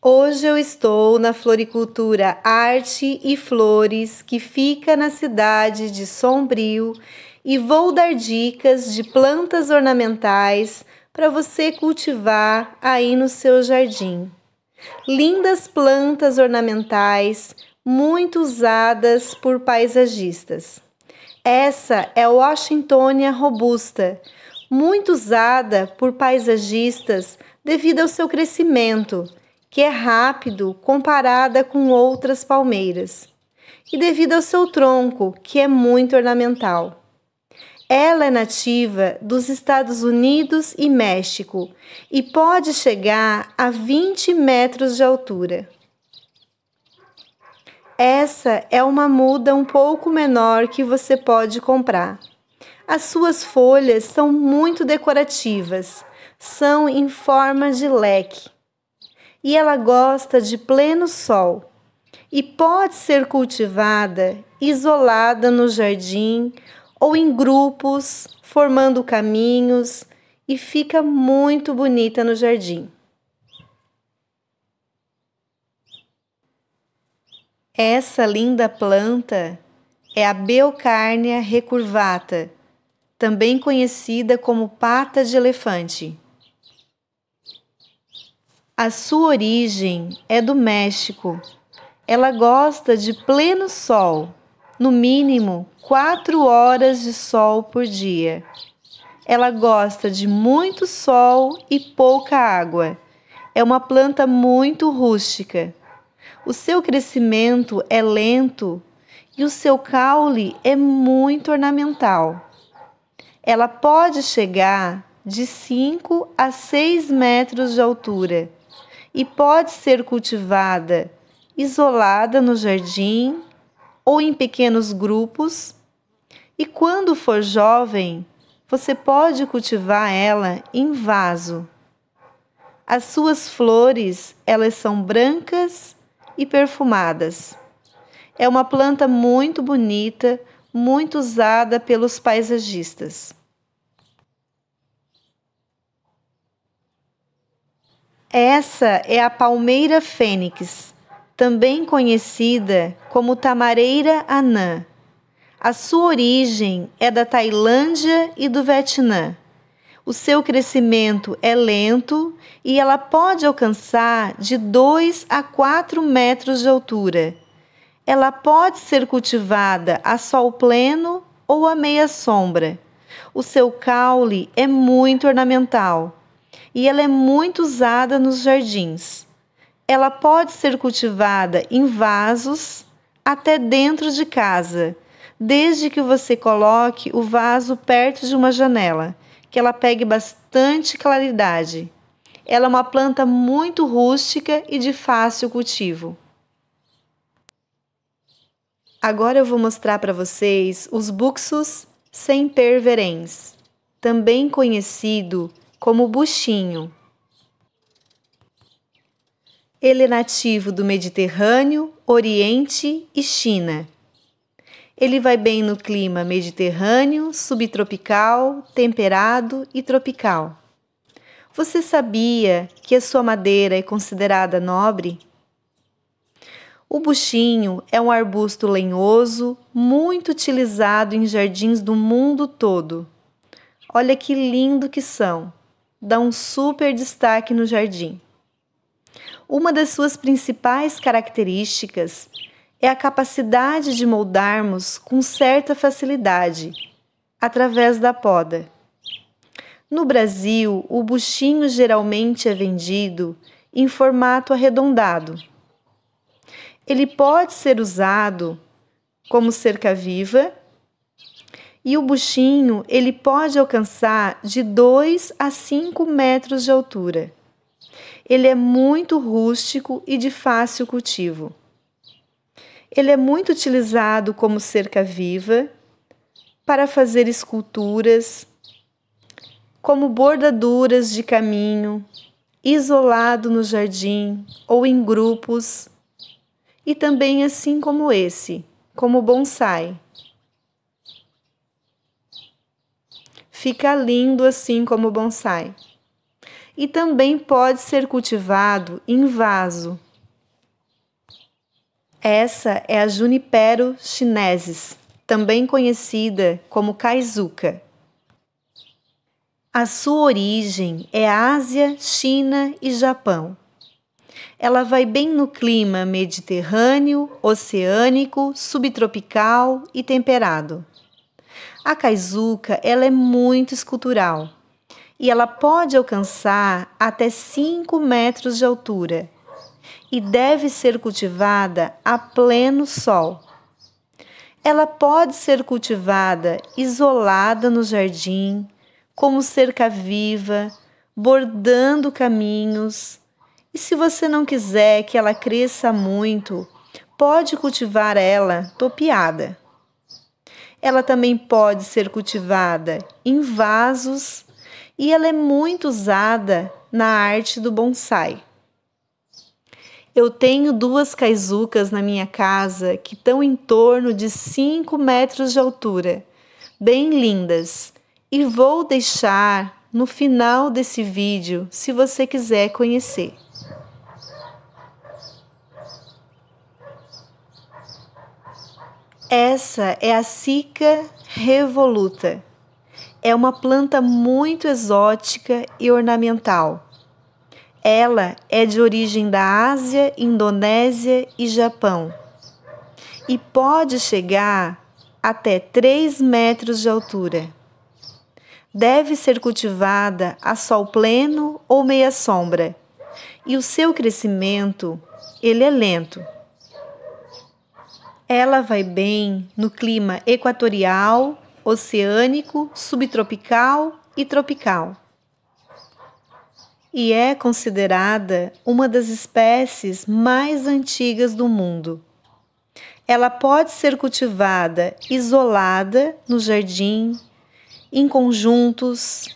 Hoje eu estou na Floricultura Arte e Flores, que fica na cidade de Sombrio, e vou dar dicas de plantas ornamentais para você cultivar aí no seu jardim. Lindas plantas ornamentais, muito usadas por paisagistas. Essa é a Washingtonia robusta, muito usada por paisagistas devido ao seu crescimento que é rápido comparada com outras palmeiras, e devido ao seu tronco, que é muito ornamental. Ela é nativa dos Estados Unidos e México e pode chegar a 20 metros de altura. Essa é uma muda um pouco menor que você pode comprar. As suas folhas são muito decorativas, são em forma de leque e ela gosta de pleno sol e pode ser cultivada isolada no jardim ou em grupos, formando caminhos e fica muito bonita no jardim. Essa linda planta é a Beocárnia recurvata, também conhecida como pata de elefante. A sua origem é do México. Ela gosta de pleno sol, no mínimo quatro horas de sol por dia. Ela gosta de muito sol e pouca água. É uma planta muito rústica. O seu crescimento é lento e o seu caule é muito ornamental. Ela pode chegar de 5 a 6 metros de altura e pode ser cultivada isolada no jardim ou em pequenos grupos. E quando for jovem, você pode cultivar ela em vaso. As suas flores, elas são brancas e perfumadas. É uma planta muito bonita, muito usada pelos paisagistas. Essa é a palmeira fênix, também conhecida como tamareira anã. A sua origem é da Tailândia e do Vietnã. O seu crescimento é lento e ela pode alcançar de 2 a 4 metros de altura. Ela pode ser cultivada a sol pleno ou a meia sombra. O seu caule é muito ornamental e ela é muito usada nos jardins. Ela pode ser cultivada em vasos até dentro de casa, desde que você coloque o vaso perto de uma janela, que ela pegue bastante claridade. Ela é uma planta muito rústica e de fácil cultivo. Agora eu vou mostrar para vocês os buxus semperverens, também conhecido como buchinho. Ele é nativo do Mediterrâneo, Oriente e China. Ele vai bem no clima mediterrâneo, subtropical, temperado e tropical. Você sabia que a sua madeira é considerada nobre? O buchinho é um arbusto lenhoso muito utilizado em jardins do mundo todo. Olha que lindo que são! dá um super destaque no jardim. Uma das suas principais características é a capacidade de moldarmos com certa facilidade, através da poda. No Brasil, o buchinho geralmente é vendido em formato arredondado. Ele pode ser usado como cerca-viva e o buchinho ele pode alcançar de 2 a 5 metros de altura. Ele é muito rústico e de fácil cultivo. Ele é muito utilizado como cerca viva, para fazer esculturas, como bordaduras de caminho, isolado no jardim ou em grupos, e também assim como esse, como bonsai. fica lindo assim como bonsai. E também pode ser cultivado em vaso. Essa é a Junipero chinesis, também conhecida como caizuca. A sua origem é Ásia, China e Japão. Ela vai bem no clima mediterrâneo, oceânico, subtropical e temperado. A caizuca, ela é muito escultural e ela pode alcançar até 5 metros de altura e deve ser cultivada a pleno sol. Ela pode ser cultivada isolada no jardim, como cerca viva, bordando caminhos. E se você não quiser que ela cresça muito, pode cultivar ela topiada. Ela também pode ser cultivada em vasos e ela é muito usada na arte do bonsai. Eu tenho duas caizucas na minha casa que estão em torno de 5 metros de altura, bem lindas, e vou deixar no final desse vídeo se você quiser conhecer. Essa é a Cica revoluta. É uma planta muito exótica e ornamental. Ela é de origem da Ásia, Indonésia e Japão e pode chegar até 3 metros de altura. Deve ser cultivada a sol pleno ou meia sombra, e o seu crescimento ele é lento. Ela vai bem no clima equatorial, oceânico, subtropical e tropical. E é considerada uma das espécies mais antigas do mundo. Ela pode ser cultivada isolada no jardim, em conjuntos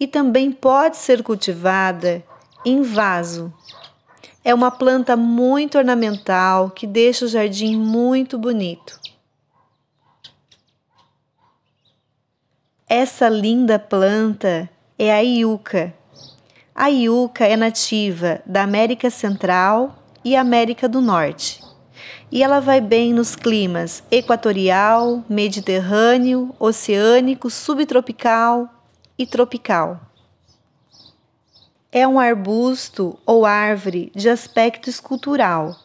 e também pode ser cultivada em vaso. É uma planta muito ornamental que deixa o jardim muito bonito. Essa linda planta é a iuca. A iuca é nativa da América Central e América do Norte. E ela vai bem nos climas equatorial, mediterrâneo, oceânico, subtropical e tropical é um arbusto ou árvore de aspecto escultural.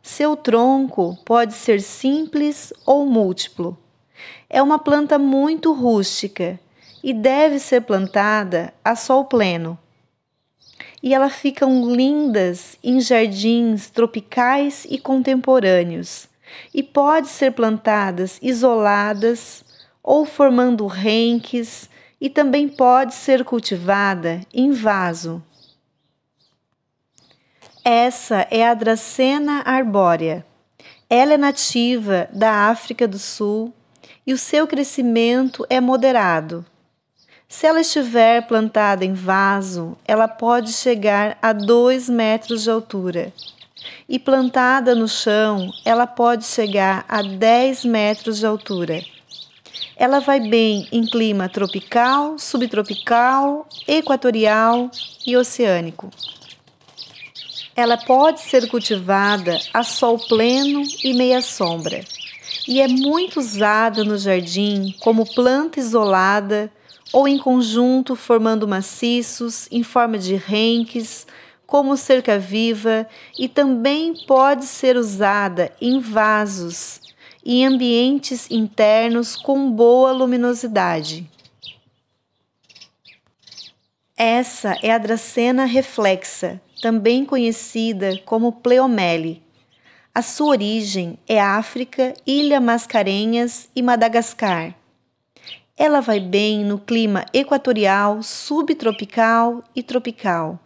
Seu tronco pode ser simples ou múltiplo. É uma planta muito rústica e deve ser plantada a sol pleno. E elas ficam lindas em jardins tropicais e contemporâneos e pode ser plantadas isoladas ou formando renques e também pode ser cultivada em vaso. Essa é a Dracena arbórea. Ela é nativa da África do Sul e o seu crescimento é moderado. Se ela estiver plantada em vaso, ela pode chegar a 2 metros de altura. E plantada no chão, ela pode chegar a 10 metros de altura. Ela vai bem em clima tropical, subtropical, equatorial e oceânico. Ela pode ser cultivada a sol pleno e meia sombra e é muito usada no jardim como planta isolada ou em conjunto formando maciços em forma de renques, como cerca viva e também pode ser usada em vasos e ambientes internos com boa luminosidade. Essa é a Dracena reflexa, também conhecida como pleomele. A sua origem é África, Ilha Mascarenhas e Madagascar. Ela vai bem no clima equatorial, subtropical e tropical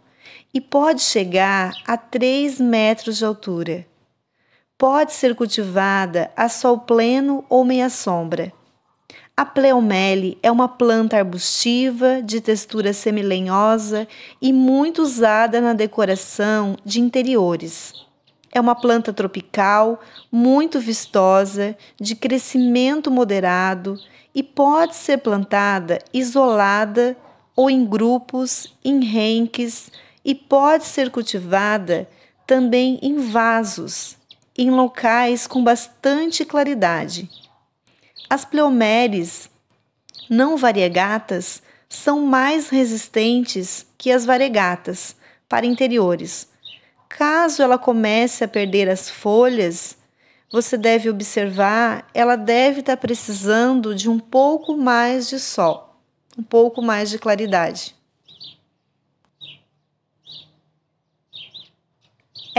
e pode chegar a 3 metros de altura pode ser cultivada a sol pleno ou meia sombra. A pleomele é uma planta arbustiva de textura semilenhosa e muito usada na decoração de interiores. É uma planta tropical muito vistosa, de crescimento moderado e pode ser plantada isolada ou em grupos, em renques e pode ser cultivada também em vasos em locais com bastante claridade. As pleomeres não variegatas são mais resistentes que as variegatas para interiores. Caso ela comece a perder as folhas, você deve observar, ela deve estar precisando de um pouco mais de sol, um pouco mais de claridade.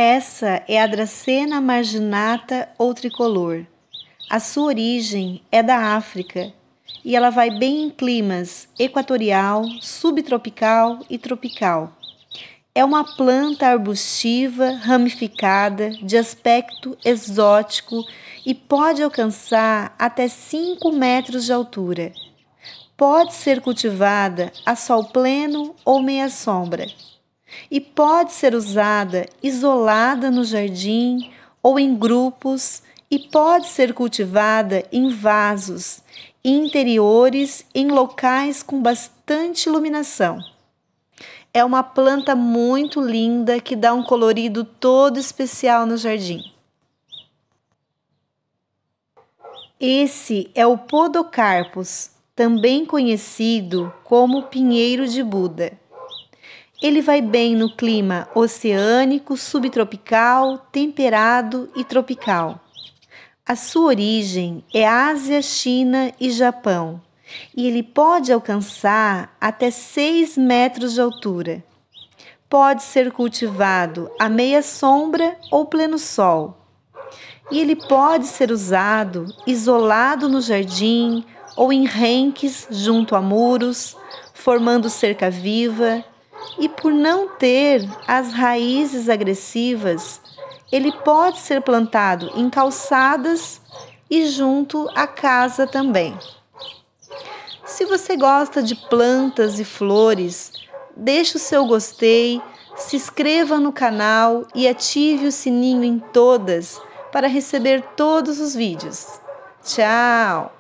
Essa é a Dracena marginata ou tricolor. A sua origem é da África e ela vai bem em climas equatorial, subtropical e tropical. É uma planta arbustiva, ramificada, de aspecto exótico e pode alcançar até 5 metros de altura. Pode ser cultivada a sol pleno ou meia sombra e pode ser usada isolada no jardim ou em grupos e pode ser cultivada em vasos interiores em locais com bastante iluminação. É uma planta muito linda que dá um colorido todo especial no jardim. Esse é o Podocarpus, também conhecido como pinheiro de Buda. Ele vai bem no clima oceânico, subtropical, temperado e tropical. A sua origem é Ásia, China e Japão, e ele pode alcançar até 6 metros de altura. Pode ser cultivado a meia sombra ou pleno sol. E ele pode ser usado isolado no jardim ou em renques junto a muros, formando cerca viva, e por não ter as raízes agressivas, ele pode ser plantado em calçadas e junto à casa também. Se você gosta de plantas e flores, deixe o seu gostei, se inscreva no canal e ative o sininho em todas para receber todos os vídeos. Tchau!